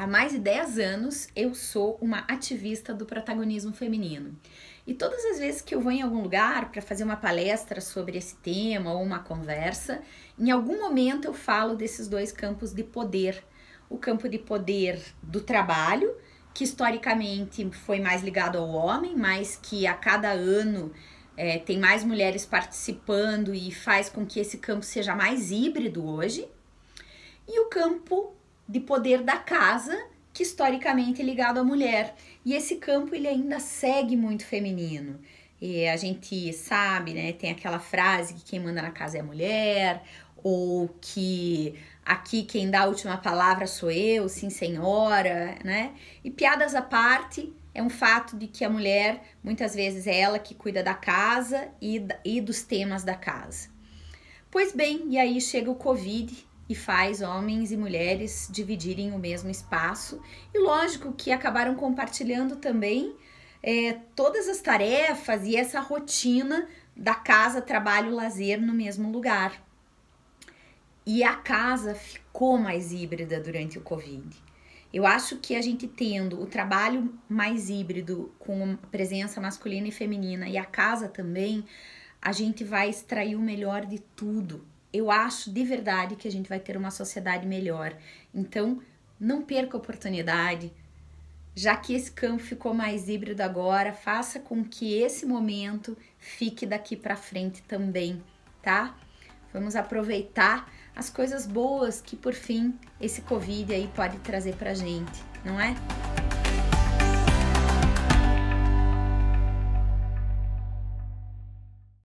Há mais de 10 anos eu sou uma ativista do protagonismo feminino. E todas as vezes que eu vou em algum lugar para fazer uma palestra sobre esse tema ou uma conversa, em algum momento eu falo desses dois campos de poder. O campo de poder do trabalho, que historicamente foi mais ligado ao homem, mas que a cada ano é, tem mais mulheres participando e faz com que esse campo seja mais híbrido hoje. E o campo de poder da casa, que historicamente é ligado à mulher. E esse campo ele ainda segue muito feminino. E a gente sabe, né? Tem aquela frase que quem manda na casa é a mulher, ou que aqui quem dá a última palavra sou eu, sim senhora, né? E piadas à parte, é um fato de que a mulher muitas vezes é ela que cuida da casa e, e dos temas da casa. Pois bem, e aí chega o Covid e faz homens e mulheres dividirem o mesmo espaço. E lógico que acabaram compartilhando também é, todas as tarefas e essa rotina da casa, trabalho, lazer no mesmo lugar. E a casa ficou mais híbrida durante o Covid. Eu acho que a gente tendo o trabalho mais híbrido, com presença masculina e feminina, e a casa também, a gente vai extrair o melhor de tudo eu acho de verdade que a gente vai ter uma sociedade melhor. Então, não perca a oportunidade. Já que esse campo ficou mais híbrido agora, faça com que esse momento fique daqui para frente também, tá? Vamos aproveitar as coisas boas que por fim esse Covid aí pode trazer pra gente, não é?